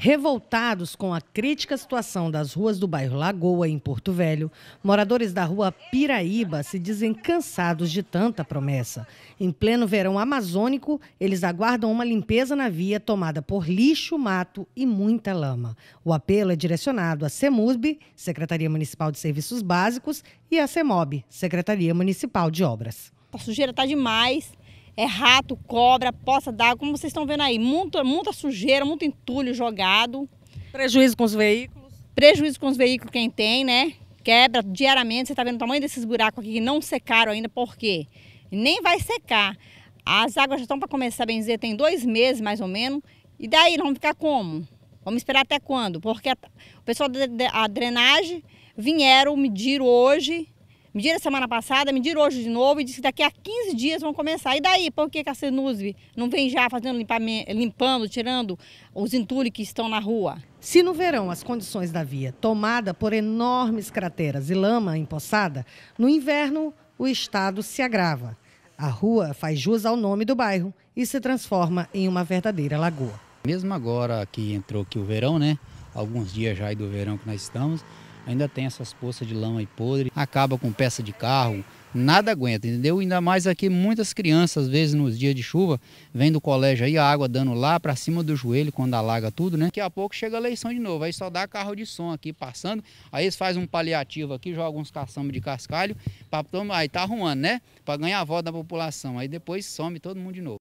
Revoltados com a crítica situação das ruas do bairro Lagoa, em Porto Velho, moradores da rua Piraíba se dizem cansados de tanta promessa. Em pleno verão amazônico, eles aguardam uma limpeza na via tomada por lixo, mato e muita lama. O apelo é direcionado à CEMUSB, Secretaria Municipal de Serviços Básicos, e à CEMOB, Secretaria Municipal de Obras. A sujeira está demais é rato, cobra, poça d'água, como vocês estão vendo aí, muita, muita sujeira, muito entulho jogado. Prejuízo com os veículos? Prejuízo com os veículos quem tem, né? Quebra diariamente, você está vendo o tamanho desses buracos aqui que não secaram ainda, por quê? Nem vai secar. As águas já estão para começar a benzer, tem dois meses mais ou menos, e daí vamos ficar como? Vamos esperar até quando? Porque a, o pessoal da drenagem vieram, mediram hoje, Mediram semana passada, mediram hoje de novo e disse que daqui a 15 dias vão começar. E daí, por que, que a Sinusve não vem já fazendo limpando, tirando os entulhos que estão na rua? Se no verão as condições da via, tomada por enormes crateras e lama empoçada, no inverno o estado se agrava. A rua faz jus ao nome do bairro e se transforma em uma verdadeira lagoa. Mesmo agora que entrou aqui o verão, né? Alguns dias já aí do verão que nós estamos, ainda tem essas poças de lama e podre, acaba com peça de carro, nada aguenta, entendeu? Ainda mais aqui muitas crianças, às vezes nos dias de chuva, vem do colégio aí, a água dando lá para cima do joelho quando alaga tudo, né? Daqui a pouco chega a eleição de novo, aí só dá carro de som aqui passando, aí eles fazem um paliativo aqui, jogam uns caçambos de cascalho, pra, aí tá arrumando, né? Para ganhar a voz da população, aí depois some todo mundo de novo.